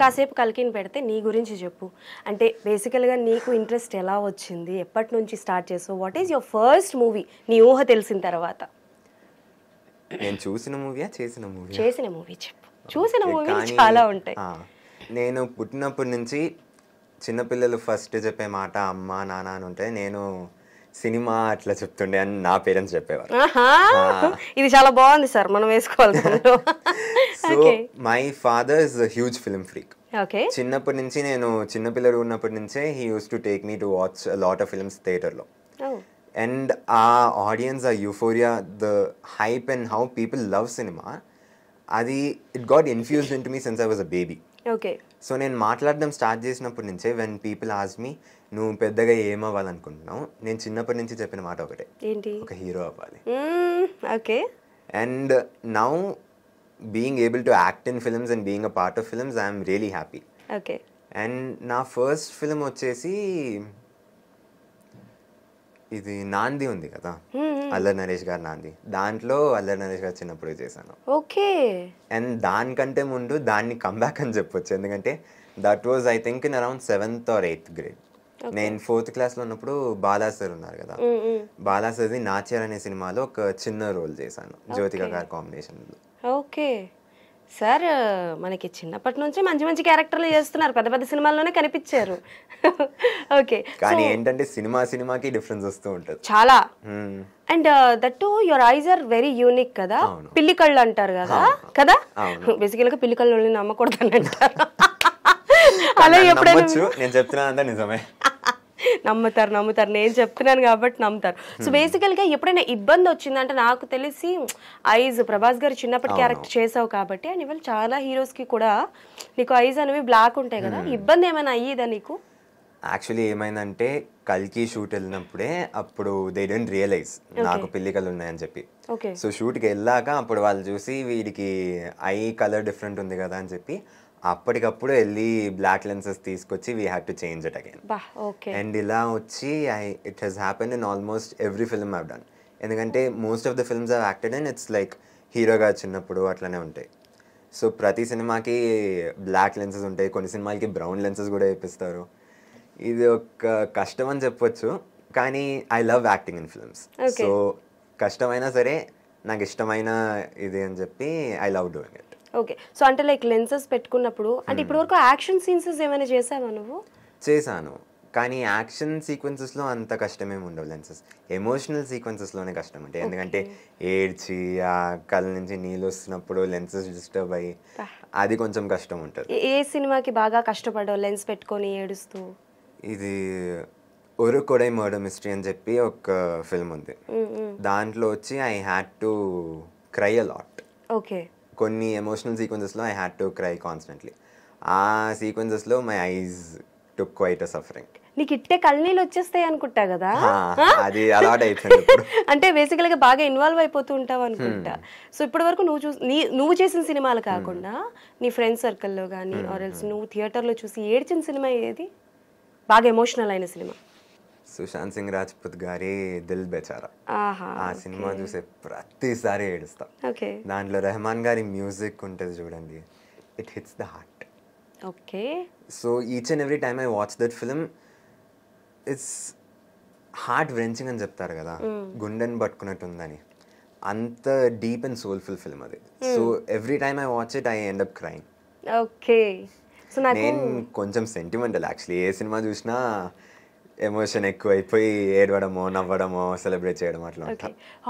కాసేపు కలికిన పెడితే నీ గురించి చెప్పు అంటే బేసికల్గా నీకు ఇంట్రెస్ట్ ఎలా వచ్చింది ఎప్పటి నుంచి స్టార్ట్ చేసావు what is your first movie నీ ఊహ తెలిసిన తర్వాత నేను చూసిన మూవీయా చేసిన మూవీ చేసిన మూవీ చెప్పు చూసిన మూవీ చాలా ఉంటాయి నేను పుట్టినప్పటి నుంచి చిన్నపిల్లలు ఫస్ట్ చెప్పే మాట అమ్మ నాన్న అని ఉంటే నేను సినిమా అట్లా చెప్తుండే అని నా పేరెంట్స్ చెప్పేవారు ఇది చాలా బాగుంది సార్ మనం వేసుకోవాలి so my father is huge film freak చిన్నప్పటి నుంచి నేను చిన్నపిల్లడు ఉన్నప్పటి నుంచే he used to take me to watch lot of films థియేటర్లో oh. And uh audience uh euphoria the hype and how people love cinema అది it got infuse into me sense I was a baby okay so నేను మాట్లాడడం start చేసినప్పటి నుంచే when people ఆజ్ మీ నువ్వు పెద్దగా ఏమవ్వాలనుకుంటున్నావు నేను చిన్నప్పటి నుంచి చెప్పిన మాట ఒకటే ఏంటి ఒక హీరో అవ్వాలి okay and now being able to act in films and being a part of films I'm really happy okay and నా ఫస్ట్ ఫిల్మ్ వచ్చేసి ఇది నాంది ఉంది కదా అల్లరి నరేష్ గారు నాంది దాంట్లో అల్లరి నరేష్ గారు చిన్నప్పుడు చేశాను ఓకే అండ్ దానికంటే ముందు దాన్ని కమ్బ్యాక్ అని చెప్పొచ్చు ఎందుకంటే that was I think in around seventh or eighth grade నేను ఫోర్త్ క్లాస్ లో ఉన్నప్పుడు బాలా సార్ ఉన్నారు కదా బాలా సార్ది నాచర్ అనే సినిమాలో ఒక చిన్న రోల్ చేశాను జ్యోతిక గారి కాంబినేషన్ ఓకే సార్ మనకి చిన్నప్పటి నుంచి మంచి మంచి క్యారెక్టర్లు చేస్తున్నారు పెద్ద పెద్ద సినిమాల్లోనే కనిపించారు ఓకే కానీ ఏంటంటే సినిమా సినిమాకి డిఫరెన్స్ వస్తూ ఉంటుంది చాలా and that your eyes are very unique కదా పిల్లి కళ్ళు అంటారు కదా కదా బేసికల్ గా పిల్లి కళ్ళు నమ్మకూడదని అంటారు అలా ఎప్పుడైనా నేను చెప్తున్నా నిజమే నమ్ముతారు నమ్ముతారు నేను చెప్తున్నాను కాబట్టి నమ్ముతారు సో బేసికల్గా hmm. ఎప్పుడైనా ఇబ్బంది వచ్చిందంటే నాకు తెలిసి ఐజ్ ప్రభాస్ గారు చిన్నప్పటి క్యారెక్టర్ చేసావు కాబట్టి అండ్ ఇవాళ చాలా హీరోస్కి కూడా నీకు ఐజ్ అనేవి బ్లాక్ ఉంటాయి కదా hmm. ఇబ్బంది ఏమైనా అయ్యేదా నీకు యాక్చువల్లీ ఏమైందంటే కల్కి షూట్ వెళ్ళినప్పుడే అప్పుడు దే డోంట్ రియలైజ్ నాకు పిల్లికలు ఉన్నాయని చెప్పి సో షూట్కి వెళ్ళాక అప్పుడు వాళ్ళు చూసి వీడికి ఐ కలర్ డిఫరెంట్ ఉంది కదా అని చెప్పి అప్పటికప్పుడు వెళ్ళి బ్లాక్ లెన్సెస్ తీసుకొచ్చి we had to change it again and ఇలా వచ్చి I it has happen in almost every film have done ఎందుకంటే most of the films have acted and it's like హీరోగా చిన్నప్పుడు అట్లనే ఉంటాయి సో ప్రతి సినిమాకి బ్లాక్ లెన్సెస్ ఉంటాయి కొన్ని సినిమాలకి బ్రౌన్ లెన్సెస్ కూడా వేపిస్తారు ఇది ఒక కష్టం అని చెప్పొచ్చు కానీ I love acting in films so కష్టమైనా సరే నాకు ఇష్టమైన ఇది అని చెప్పి I love doing it okay so అంటే లైక్ లెన్సెస్ పెట్టుకున్నప్పుడు అంటే hmm. ఇప్పటి వరకు యాక్షన్ సీన్సెస్ ఏమైనా చేసావా నువ్వు చేశాను కానీ యాక్షన్ సీక్వెన్సెస్లో అంత కష్టమేమి ఉండవు లెన్సెస్ ఎమోషనల్ సీక్వెన్సెస్లోనే కష్టం ఉంటాయి ఎందుకంటే ఏడ్చి ఆ కళ్ళ నుంచి నీళ్ళు వస్తున్నప్పుడు లెన్సెస్ డిస్టర్బ్ అయ్యి అది కొంచెం కష్టం ఉంటుంది ఏ సినిమాకి బాగా కష్టపడ్డావు లెన్స్ పెట్టుకొని ఏడుస్తూ ఇది కొడై మర్డర్ మిస్టరీ అని చెప్పి ఒక ఫిల్మ్ ఉంది hmm, hmm. దాంట్లో వచ్చి I had to cry a lot okay కొన్ని ఎమోషనల్ సీక్వెన్సెస్లో I had to cry constantly uh సీక్వెన్సెస్లో my eyes took quite a suffering నీకు ఇట్టే కళ్ళనీళ్ళు వచ్చేస్తాయి అనుకుంటా కదా అది అలవాటు అయిపోయింది అంటే బాగా ఇన్వాల్వ్ అయిపోతూ ఉంటావు అనుకుంటా సో hmm. ఇప్పటి వరకు నువ్వు చూసి నీ నువ్వు చేసిన సినిమాలు కాకుండా hmm. నీ ఫ్రెండ్స్ సర్కిల్లో కానీ ఆర్ ఎల్స్ నువ్వు థియేటర్లో చూసి ఏడ్చిన సినిమా ఏది బాగా ఎమోషనల్ అయిన సినిమా సుశాంత్ సింగ్ పుత్ గారి దిల్ బెచారా ఆ సినిమా చూసే ప్రతిసారి ఏడుస్తా దాంట్లో రెహమాన్ గారి మ్యూజిక్ ఉంటుంది చూడండి it hits the heart okay so each and every time I watch that film it's heart wrenching అని చెప్తారు కదా గుండెని పట్టుకున్నట్టు ఉందని అంత డీప్ అండ్ సోల్ఫుల్ ఫిల్మ్ అది so every time I watch it I end up crying okay so నేను కొంచెం సెంటిమెంటల్ యాక్చువల్లీ ఏ సినిమా చూసినా ఎమోషన్ ఎక్కువైపోయి ఏడవడమో నవ్వడము సెలబ్రేట్ చేయడం అట్లా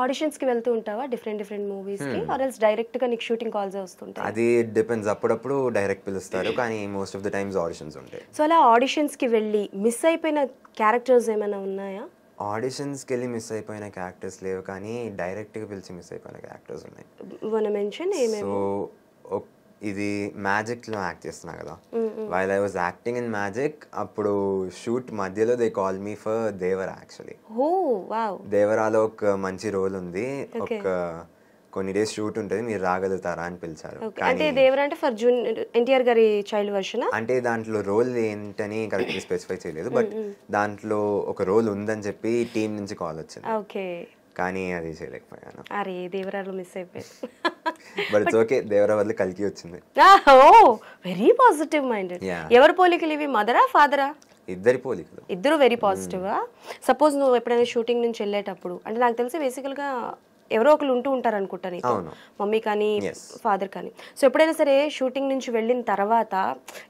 ఆడిషన్స్ కి వెళ్తూ ఉంటావా డిఫరెంట్ డిఫరెంట్ మూవీస్ కి ఆర్ ఎల్స్ డైరెక్ట్ గా నీకు షూటింగ్ కాల్స్ వస్తుంటాయి అది డిపెండ్స్ అప్పుడప్పుడు డైరెక్ట్ పిలుస్తారు కానీ most of the times auditions ఉంటాయి సో అలా ఆడిషన్స్ కి వెళ్ళి మిస్ అయిపోయిన క్యారెక్టర్స్ ఏమైనా ఉన్నాయా ఆడిషన్స్కి వెళ్ళి మిస్ అయిపోయిన క్యారెక్టర్స్ లేవు కానీ డైరెక్ట్గా పిలిచి మిస్ అయిపోయిన క్యారెక్టర్స్ ఉన్నాయి మెన్షన్ సో ఇది మ్యాజిక్ లో యాక్ట్ చేస్తున్నా కదా while I was acting in Magic అప్పుడు షూట్ మధ్యలో they call me for Devara actually దేవరాలో ఒక మంచి రోల్ ఉంది ఒక కొన్ని డేస్ షూట్ ఉంటుంది మీరు రాగలుగుతారా అని పిలిచారు అంటే అంటే ఫర్ జూన్ ఎన్టీఆర్ గారి చైల్డ్ వర్షన్ అంటే దాంట్లో రోల్ ఏంటని కరెక్ట్ స్పెసిఫై చేయలేదు బట్ దాంట్లో ఒక రోల్ ఉందని చెప్పి టీం నుంచి కాల్ వచ్చింది ఓకే కానీ అది చేయలేకపోయాను అరే దేవరాలు మిస్ అయిపోయాను బట్ ఇట్స్ ఓకే దేవరా కలికి వచ్చింది ఓ వెరీ పాజిటివ్ మైండ్ ఎవరి పోలికలు ఇవి మదరా ఫాదరా ఇద్దరి పోలికలు ఇద్దరు వెరీ పాజిటివ్ సపోజ్ నువ్వు ఎప్పుడైనా షూటింగ్ నుంచి వెళ్ళేటప్పుడు అంటే నాకు తెలిసి బేసికల్ గా ఎవరో ఒకరు ఉంటూ ఉంటారు అనుకుంటాను నీకు మమ్మీ కానీ ఫాదర్ కానీ సో ఎప్పుడైనా సరే షూటింగ్ నుంచి వెళ్ళిన తర్వాత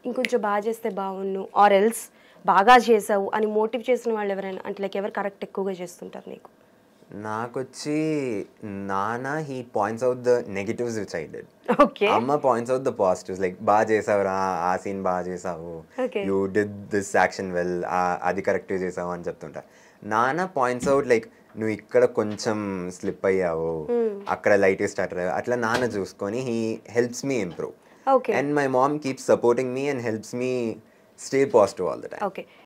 ఇంకొంచెం బాగా చేస్తే బాగుండు ఆర్ ఎల్స్ బాగా చేసావు అని మోటివ్ చేసిన వాళ్ళు ఎవరైనా అంటే లైక్ ఎవరు కరెక్ట్ ఎక్కువగా చేస్తుంటారు నీకు నాకొచ్చి నానా he points out the negatives which I did అమ్మ points out the positives like బాగా చేసావు రా ఆ సీన్ బాగా చేసావు you did this action well అది కరెక్ట్ చేసావు అని చెప్తుంటా నానా పాయింట్స్ అవుట్ లైక్ నువ్వు ఇక్కడ కొంచెం స్లిప్ అయ్యావు hmm. అక్కడ లైట్ స్టార్ట్ అయ్యావు అట్లా నాన్న చూసుకొని he helps me improve and my mom keep supporting me and helps me stay positive all the time okay